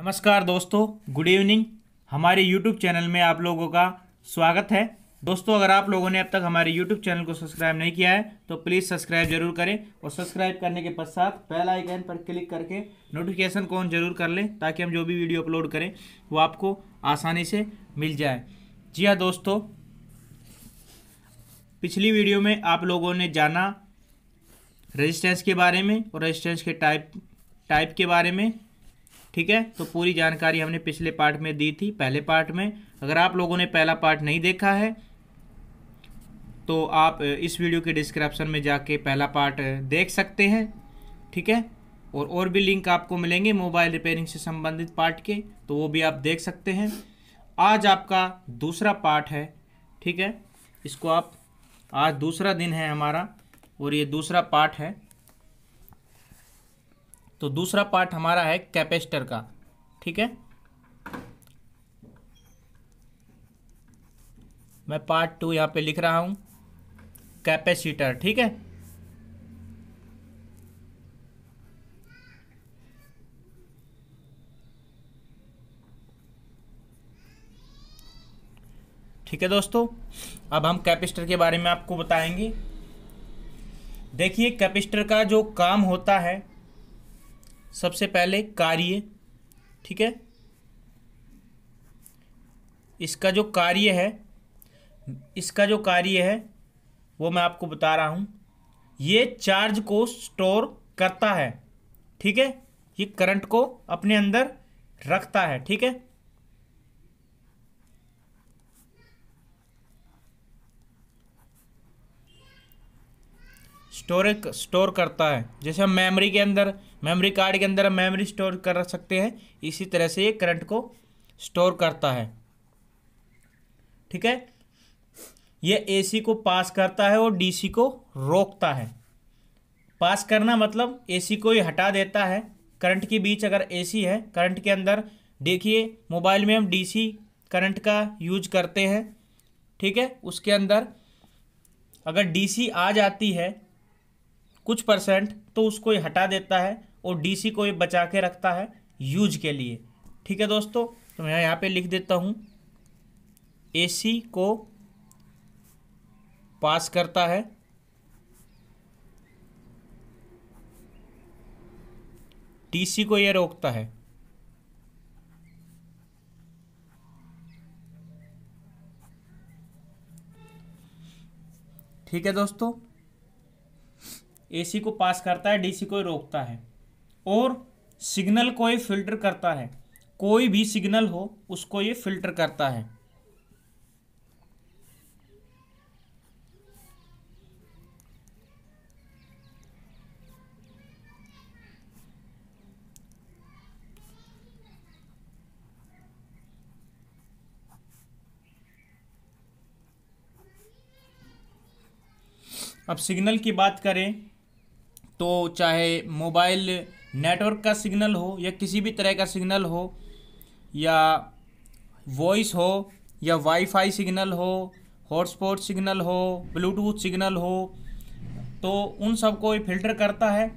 नमस्कार दोस्तों good evening हमारे यूट्यूब चैनल में आप लोगों का स्वागत है दोस्तों अगर आप लोगों ने अब तक हमारे यूट्यूब चैनल को सब्सक्राइब नहीं किया है तो प्लीज़ सब्सक्राइब जरूर करें और सब्सक्राइब करने के पश्चात बेल आइकन पर क्लिक करके नोटिफिकेशन को ऑन जरूर कर लें ताकि हम जो भी वीडियो अपलोड करें वो आपको आसानी से मिल जाए जी हाँ दोस्तों पिछली वीडियो में आप लोगों ने जाना रजिस्टेंस के बारे में और रजिस्टेंस के टाइप टाइप के बारे में ठीक है तो पूरी जानकारी हमने पिछले पार्ट में दी थी पहले पार्ट में अगर आप लोगों ने पहला पार्ट नहीं देखा है तो आप इस वीडियो के डिस्क्रिप्शन में जाके पहला पार्ट देख सकते हैं ठीक है और और भी लिंक आपको मिलेंगे मोबाइल रिपेयरिंग से संबंधित पार्ट के तो वो भी आप देख सकते हैं आज आपका दूसरा पार्ट है ठीक है इसको आप आज दूसरा दिन है हमारा और ये दूसरा पार्ट है तो दूसरा पार्ट हमारा है कैपेसिटर का ठीक है मैं पार्ट टू यहां पे लिख रहा हूं कैपेसिटर ठीक है ठीक है दोस्तों अब हम कैपेसिटर के बारे में आपको बताएंगे देखिए कैपेसिटर का जो काम होता है सबसे पहले कार्य ठीक है इसका जो कार्य है इसका जो कार्य है वो मैं आपको बता रहा हूँ ये चार्ज को स्टोर करता है ठीक है ये करंट को अपने अंदर रखता है ठीक है स्टोरेज स्टोर करता है जैसे हम मेमोरी के अंदर मेमोरी कार्ड के अंदर मेमोरी स्टोर कर सकते हैं इसी तरह से ये करंट को स्टोर करता है ठीक है ये एसी को पास करता है और डीसी को रोकता है पास करना मतलब एसी को ही हटा देता है करंट के बीच अगर एसी है करंट के अंदर देखिए मोबाइल में हम डीसी करंट का यूज करते हैं ठीक है उसके अंदर अगर डीसी आ जाती है कुछ परसेंट तो उसको हटा देता है और डीसी को ये बचा के रखता है यूज के लिए ठीक है दोस्तों तो मैं यहाँ पे लिख देता हूँ एसी को पास करता है डीसी को यह रोकता है ठीक है दोस्तों एसी को पास करता है डीसी को रोकता है और सिग्नल को ये फिल्टर करता है कोई भी सिग्नल हो उसको ये फिल्टर करता है अब सिग्नल की बात करें तो चाहे मोबाइल नेटवर्क का सिग्नल हो या किसी भी तरह का सिग्नल हो या वॉइस हो या वाईफाई सिग्नल हो हॉटस्पॉट सिग्नल हो ब्लूटूथ सिग्नल हो तो उन सब को ये फिल्टर करता है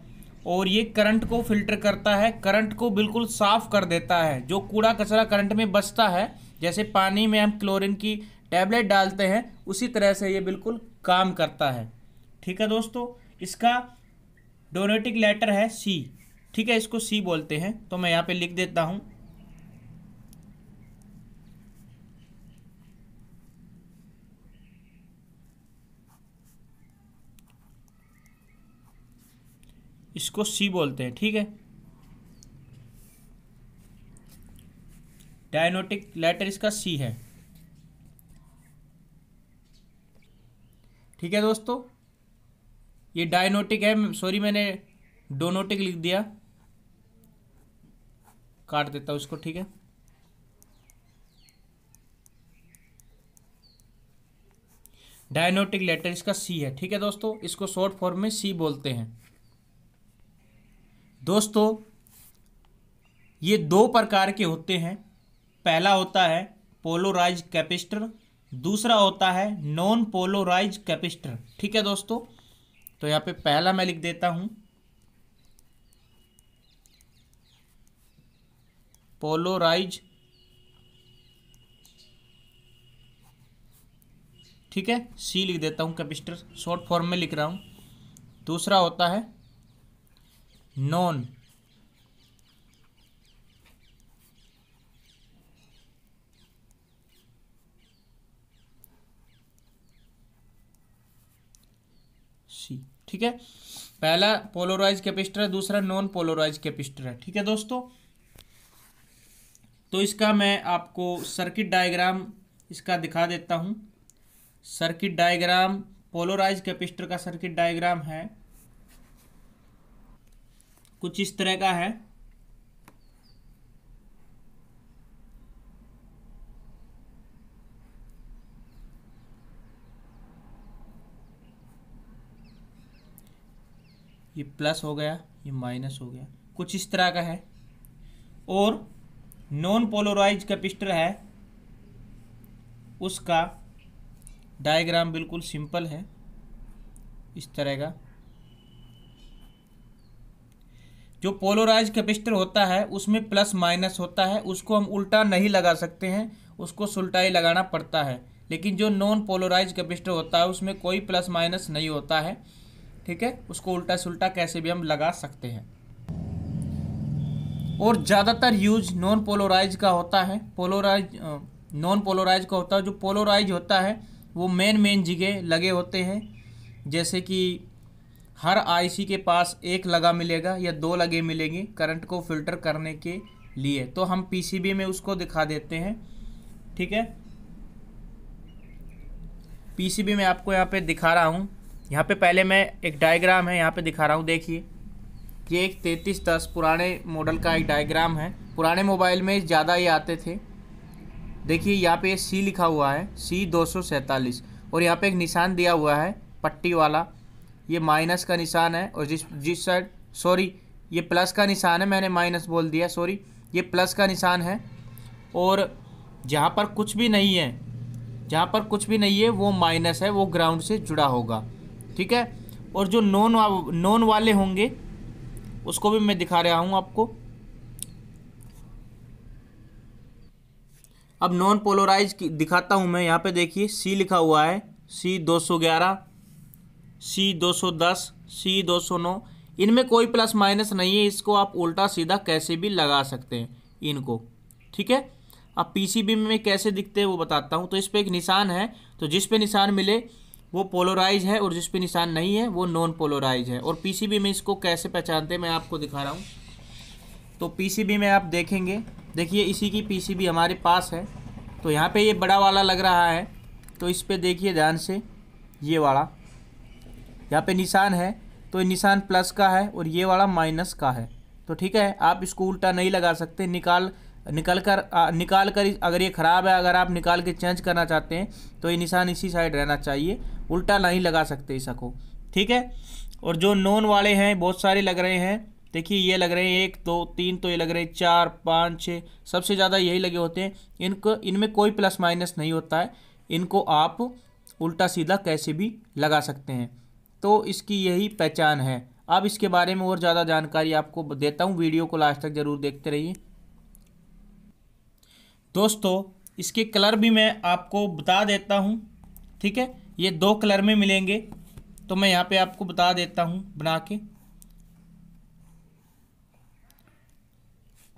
और ये करंट को फिल्टर करता है करंट को बिल्कुल साफ़ कर देता है जो कूड़ा कचरा करंट में बचता है जैसे पानी में हम क्लोरीन की टैबलेट डालते हैं उसी तरह से ये बिल्कुल काम करता है ठीक है दोस्तों इसका डोनेटिक लेटर है सी ठीक है इसको सी बोलते हैं तो मैं यहाँ पे लिख देता हूँ इसको सी बोलते हैं ठीक है डायनोटिक लेटर इसका सी है ठीक है दोस्तों ये डायनोटिक है सॉरी मैंने डोनोटिक लिख दिया काट देता हूँ इसको ठीक है डायनोटिक लेटर इसका सी है ठीक है दोस्तों इसको शॉर्ट फॉर्म में सी बोलते हैं दोस्तों ये दो प्रकार के होते हैं पहला होता है पोलोराइज कैपेसिटर दूसरा होता है नॉन पोलोराइज कैपेसिटर ठीक है दोस्तों तो यहाँ पे पहला मैं लिख देता हूँ पोलोराइज ठीक है सी लिख देता हूं कैपेसिटर शॉर्ट फॉर्म में लिख रहा हूं दूसरा होता है नॉन सी ठीक है पहला पोलोराइज कैपेसिटर है दूसरा नॉन पोलोराइज कैपेसिटर है ठीक है दोस्तों तो इसका मैं आपको सर्किट डायग्राम इसका दिखा देता हूँ सर्किट डायग्राम पोलोराइज कैपेसिटर का सर्किट डायग्राम है कुछ इस तरह का है ये प्लस हो गया ये माइनस हो गया कुछ इस तरह का है और नॉन पोलोराइज कैपेसिटर है उसका डायग्राम बिल्कुल सिंपल है इस तरह का जो पोलोराइज कैपेसिटर होता है उसमें प्लस माइनस होता है उसको हम उल्टा नहीं लगा सकते हैं उसको सुलटाई लगाना पड़ता है लेकिन जो नॉन पोलोराइज कैपेसिटर होता है उसमें कोई प्लस माइनस नहीं होता है ठीक है उसको उल्टा सुलटा कैसे भी हम लगा सकते हैं और ज़्यादातर यूज नॉन पोलोराइज का होता है पोलोराइज नॉन पोलोराइज का होता है जो पोलोराइज होता है वो मेन मेन जगह लगे होते हैं जैसे कि हर आईसी के पास एक लगा मिलेगा या दो लगे मिलेंगे करंट को फिल्टर करने के लिए तो हम पीसीबी में उसको दिखा देते हैं ठीक है पीसीबी में आपको यहाँ पे दिखा रहा हूँ यहाँ पे पहले मैं एक डायग्राम है यहाँ पे दिखा रहा हूँ देखिए ये एक तैंतीस दस पुराने मॉडल का एक डायग्राम है पुराने मोबाइल में ज़्यादा ये आते थे देखिए यहाँ पे सी लिखा हुआ है सी दो और यहाँ पे एक निशान दिया हुआ है पट्टी वाला ये माइनस का निशान है और जिस जिस साइड सॉरी ये प्लस का निशान है मैंने माइनस बोल दिया सॉरी ये प्लस का निशान है और जहाँ पर कुछ भी नहीं है जहाँ पर कुछ भी नहीं है वो माइनस है वो ग्राउंड से जुड़ा होगा ठीक है और जो नॉन नॉन वाले होंगे उसको भी मैं दिखा रहा हूँ आपको अब नॉन पोलराइज दिखाता हूँ मैं यहाँ पे देखिए सी लिखा हुआ है सी 211 सी 210 सी 209 इनमें कोई प्लस माइनस नहीं है इसको आप उल्टा सीधा कैसे भी लगा सकते हैं इनको ठीक है अब पीसीबी में कैसे दिखते हैं वो बताता हूँ तो इस पर एक निशान है तो जिस पे निशान मिले वो पोलोराइज है और जिस पे निशान नहीं है वो नॉन पोलराइज है और पीसीबी में इसको कैसे पहचानते हैं मैं आपको दिखा रहा हूँ तो पीसीबी में आप देखेंगे देखिए इसी की पीसीबी हमारे पास है तो यहाँ पे ये बड़ा वाला लग रहा है तो इस पर देखिए ध्यान से ये वाला यहाँ पे निशान है तो निशान प्लस का है और ये वाला माइनस का है तो ठीक है आप इसको उल्टा नहीं लगा सकते निकाल निकल कर आ, निकाल कर अगर ये ख़राब है अगर आप निकाल के चेंज करना चाहते हैं तो ये निशान इसी साइड रहना चाहिए उल्टा नहीं लगा सकते इसको ठीक है और जो नॉन वाले हैं बहुत सारे लग रहे हैं देखिए ये लग रहे हैं एक दो तीन तो ये लग रहे हैं चार पाँच छः सबसे ज़्यादा यही लगे होते हैं इनको इनमें कोई प्लस माइनस नहीं होता है इनको आप उल्टा सीधा कैसे भी लगा सकते हैं तो इसकी यही पहचान है अब इसके बारे में और ज़्यादा जानकारी आपको देता हूँ वीडियो को लास्ट तक ज़रूर देखते रहिए दोस्तों इसके कलर भी मैं आपको बता देता हूँ ठीक है ये दो कलर में मिलेंगे तो मैं यहाँ पे आपको बता देता हूँ बना के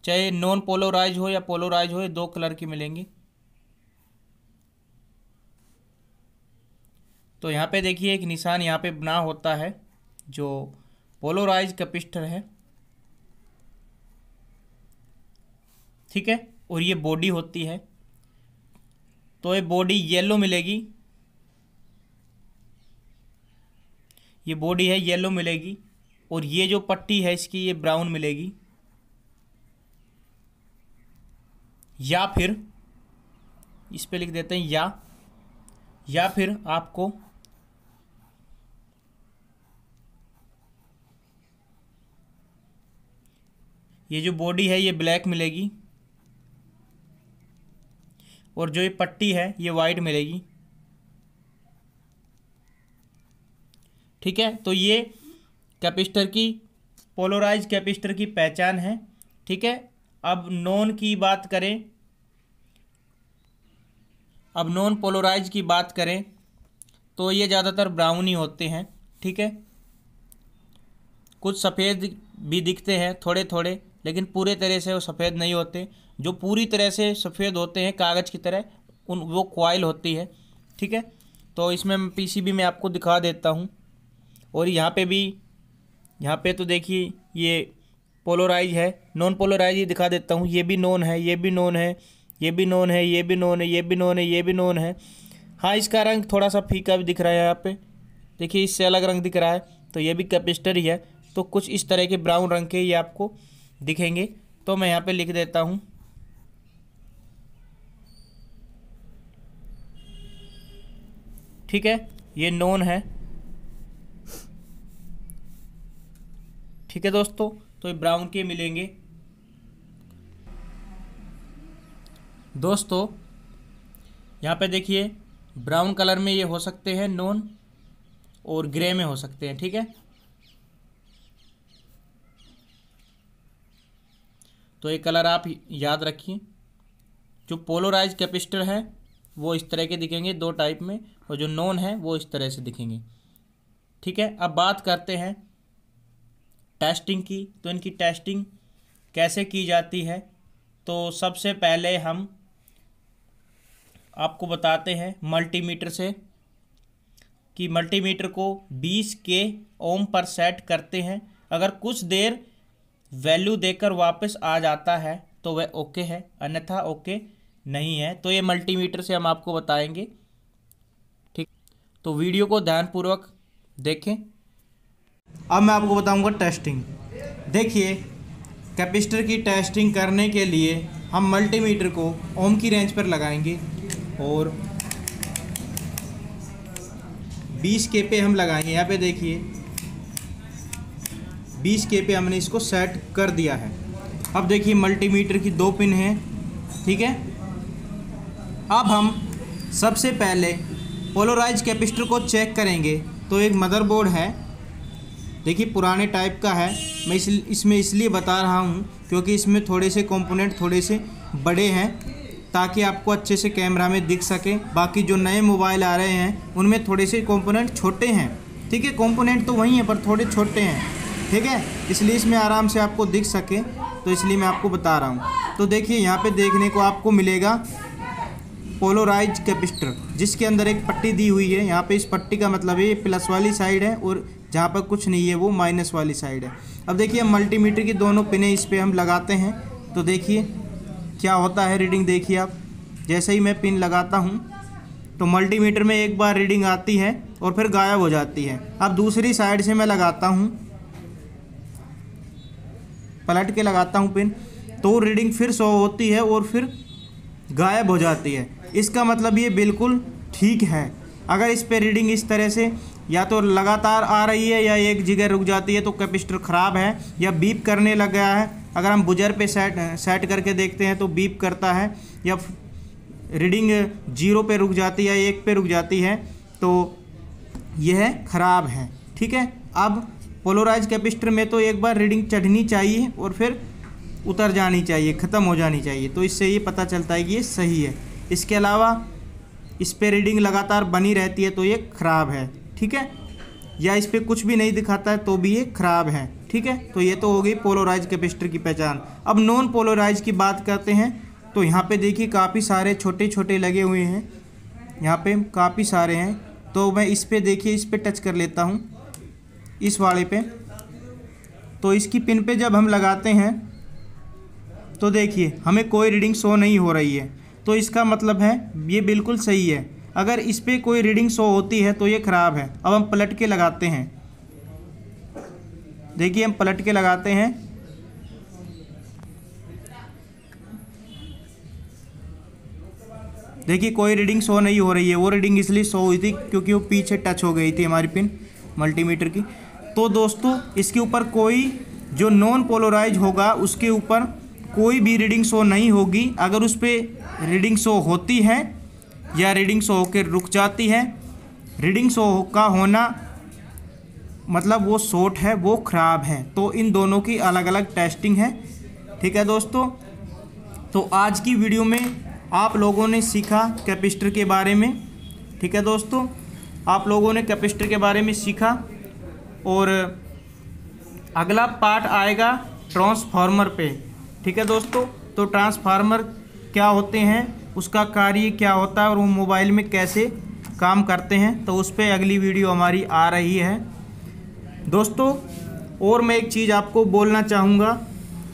चाहे नॉन पोलोराइज हो या पोलोराइज हो ये दो कलर की मिलेंगी तो यहाँ पे देखिए एक निशान यहाँ पे बना होता है जो पोलोराइज कैपिस्टर है ठीक है और ये बॉडी होती है तो ये बॉडी येलो मिलेगी ये बॉडी है येलो मिलेगी और ये जो पट्टी है इसकी ये ब्राउन मिलेगी या फिर इस पे लिख देते हैं या या फिर आपको ये जो बॉडी है ये ब्लैक मिलेगी और जो ये पट्टी है ये वाइट मिलेगी ठीक है तो ये कैपेसिटर की पोलोराइज कैपेसिटर की पहचान है ठीक है अब नॉन की बात करें अब नॉन पोलोराइज की बात करें तो ये ज़्यादातर ब्राउन ही होते हैं ठीक है कुछ सफ़ेद भी दिखते हैं थोड़े थोड़े लेकिन पूरे तरह से वो सफ़ेद नहीं होते जो पूरी तरह से सफ़ेद होते हैं कागज़ की तरह उन वो क्वाइल होती है ठीक है तो इसमें पीसीबी में आपको दिखा देता हूँ और यहाँ पे भी यहाँ पे तो देखिए ये पोलोराइज है नॉन पोलोराइज ही दिखा देता हूँ ये भी नॉन है ये भी नॉन है ये भी नॉन है ये भी नॉन है ये भी नॉन है ये भी नॉन है हाँ इसका रंग थोड़ा सा फीका भी दिख रहा है यहाँ पे देखिए इससे अलग रंग दिख रहा है तो ये भी कैपेसिटर ही है तो कुछ इस तरह के ब्राउन रंग के ये आपको दिखेंगे तो मैं यहाँ पे लिख देता हूँ ठीक है ये नॉन है ठीक है दोस्तों तो ये ब्राउन के मिलेंगे दोस्तों यहाँ पे देखिए ब्राउन कलर में ये हो सकते हैं नॉन और ग्रे में हो सकते हैं ठीक है तो ये कलर आप याद रखिए जो पोलोराइज कैपिस्टर है वो इस तरह के दिखेंगे दो टाइप में और जो नॉन है वो इस तरह से दिखेंगे ठीक है अब बात करते हैं टेस्टिंग की तो इनकी टेस्टिंग कैसे की जाती है तो सबसे पहले हम आपको बताते हैं मल्टीमीटर से कि मल्टीमीटर को 20 के ओम पर सेट करते हैं अगर कुछ देर वैल्यू देकर वापस आ जाता है तो वह ओके है अन्यथा ओके नहीं है तो ये मल्टीमीटर से हम आपको बताएंगे ठीक तो वीडियो को ध्यानपूर्वक देखें अब मैं आपको बताऊंगा टेस्टिंग देखिए कैपेसिटर की टेस्टिंग करने के लिए हम मल्टीमीटर को ओम की रेंज पर लगाएंगे और 20 के पे हम लगाएंगे यहाँ पे देखिए 20 के पे हमने इसको सेट कर दिया है अब देखिए मल्टीमीटर की दो पिन है ठीक है अब हम सबसे पहले पोलोराइज कैपेसिटर को चेक करेंगे तो एक मदरबोर्ड है देखिए पुराने टाइप का है मैं इस इसमें इसलिए बता रहा हूँ क्योंकि इसमें थोड़े से कंपोनेंट थोड़े से बड़े हैं ताकि आपको अच्छे से कैमरा में दिख सके बाकी जो नए मोबाइल आ रहे हैं उनमें थोड़े से कंपोनेंट छोटे हैं ठीक है कंपोनेंट तो वही हैं पर थोड़े छोटे हैं ठीक है इसलिए इसमें आराम से आपको दिख सके तो इसलिए मैं आपको बता रहा हूँ तो देखिए यहाँ पे देखने को आपको मिलेगा पोलोराइज कैपिस्टर जिसके अंदर एक पट्टी दी हुई है यहाँ पे इस पट्टी का मतलब है ये प्लस वाली साइड है और जहाँ पर कुछ नहीं है वो माइनस वाली साइड है अब देखिए मल्टीमीटर की दोनों पिने इस पर हम लगाते हैं तो देखिए क्या होता है रीडिंग देखिए आप जैसे ही मैं पिन लगाता हूँ तो मल्टीमीटर में एक बार रीडिंग आती है और फिर गायब हो जाती है अब दूसरी साइड से मैं लगाता हूँ पलट के लगाता हूँ पिन तो रीडिंग फिर सो होती है और फिर गायब हो जाती है इसका मतलब ये बिल्कुल ठीक है अगर इस पर रीडिंग इस तरह से या तो लगातार आ रही है या एक जगह रुक जाती है तो कैपेसिटर ख़राब है या बीप करने लग गया है अगर हम बुजर पे सेट सेट करके देखते हैं तो बीप करता है या रीडिंग जीरो पे रुक जाती है या एक पे रुक जाती है तो यह ख़राब है ठीक है अब पोलोराइज कैपेसिटर में तो एक बार रीडिंग चढ़नी चाहिए और फिर उतर जानी चाहिए ख़त्म हो जानी चाहिए तो इससे ये पता चलता है कि ये सही है इसके अलावा इस पर रीडिंग लगातार बनी रहती है तो ये ख़राब है ठीक है या इस पर कुछ भी नहीं दिखाता है तो भी ये खराब है ठीक है तो ये तो हो गई पोलोराइज कैपेसिटर की पहचान अब नॉन पोलोराइज की बात करते हैं तो यहाँ पे देखिए काफ़ी सारे छोटे छोटे लगे हुए हैं यहाँ पे काफ़ी सारे हैं तो मैं इस पर देखिए इस पर टच कर लेता हूँ इस वाले पे तो इसकी पिन पे जब हम लगाते हैं तो देखिए हमें कोई रीडिंग शो नहीं हो रही है तो इसका मतलब है ये बिल्कुल सही है अगर इस पर कोई रीडिंग शो होती है तो ये ख़राब है अब हम पलट के लगाते हैं देखिए हम पलट के लगाते हैं देखिए कोई रीडिंग शो नहीं हो रही है वो रीडिंग इसलिए शो हुई थी क्योंकि वो पीछे टच हो गई थी हमारी पिन मल्टीमीटर की तो दोस्तों इसके ऊपर कोई जो नॉन पोलराइज होगा उसके ऊपर कोई भी रीडिंग शो नहीं होगी अगर उस पर रीडिंग शो होती है या रीडिंग शो होकर रुक जाती है रीडिंग हो का होना मतलब वो शॉर्ट है वो ख़राब है तो इन दोनों की अलग अलग टेस्टिंग है ठीक है दोस्तों तो आज की वीडियो में आप लोगों ने सीखा कैपेसिटर के बारे में ठीक है दोस्तों आप लोगों ने कैपेसिटर के बारे में सीखा और अगला पार्ट आएगा ट्रांसफार्मर पे ठीक है दोस्तों तो ट्रांसफार्मर क्या होते हैं उसका कार्य क्या होता है और वो मोबाइल में कैसे काम करते हैं तो उस पर अगली वीडियो हमारी आ रही है दोस्तों और मैं एक चीज़ आपको बोलना चाहूँगा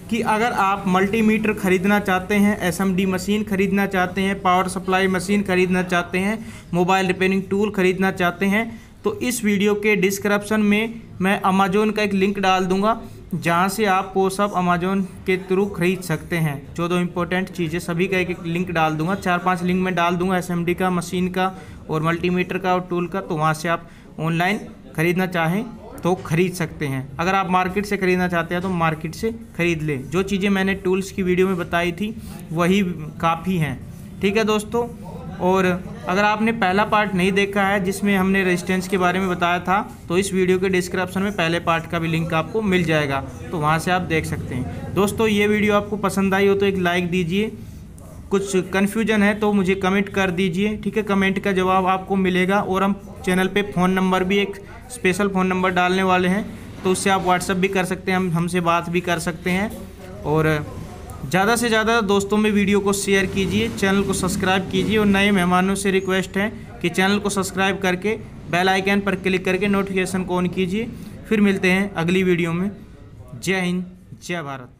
कि अगर आप मल्टीमीटर ख़रीदना चाहते हैं एसएमडी मशीन ख़रीदना चाहते हैं पावर सप्लाई मशीन ख़रीदना चाहते हैं मोबाइल रिपेयरिंग टूल ख़रीदना चाहते हैं तो इस वीडियो के डिस्क्रिप्शन में मैं अमेजोन का एक लिंक डाल दूँगा जहाँ से आप वो सब अमेजोन के थ्रू खरीद सकते हैं जो दो इंपॉर्टेंट चीज़ें सभी का एक एक लिंक डाल दूंगा चार पांच लिंक मैं डाल दूंगा एसएमडी का मशीन का और मल्टीमीटर का और टूल का तो वहाँ से आप ऑनलाइन ख़रीदना चाहें तो ख़रीद सकते हैं अगर आप मार्केट से ख़रीदना चाहते हैं तो मार्केट से ख़रीद लें जो चीज़ें मैंने टूल्स की वीडियो में बताई थी वही काफ़ी हैं ठीक है दोस्तों और अगर आपने पहला पार्ट नहीं देखा है जिसमें हमने रेजिस्टेंस के बारे में बताया था तो इस वीडियो के डिस्क्रिप्शन में पहले पार्ट का भी लिंक आपको मिल जाएगा तो वहाँ से आप देख सकते हैं दोस्तों ये वीडियो आपको पसंद आई हो तो एक लाइक दीजिए कुछ कन्फ्यूजन है तो मुझे कमेंट कर दीजिए ठीक है कमेंट का जवाब आपको मिलेगा और हम चैनल पर फ़ोन नंबर भी एक स्पेशल फ़ोन नंबर डालने वाले हैं तो उससे आप व्हाट्सअप भी कर सकते हैं हम हमसे बात भी कर सकते हैं और ज़्यादा से ज़्यादा दोस्तों में वीडियो को शेयर कीजिए चैनल को सब्सक्राइब कीजिए और नए मेहमानों से रिक्वेस्ट है कि चैनल को सब्सक्राइब करके बेल आइकन पर क्लिक करके नोटिफिकेशन को ऑन कीजिए फिर मिलते हैं अगली वीडियो में जय हिंद जय भारत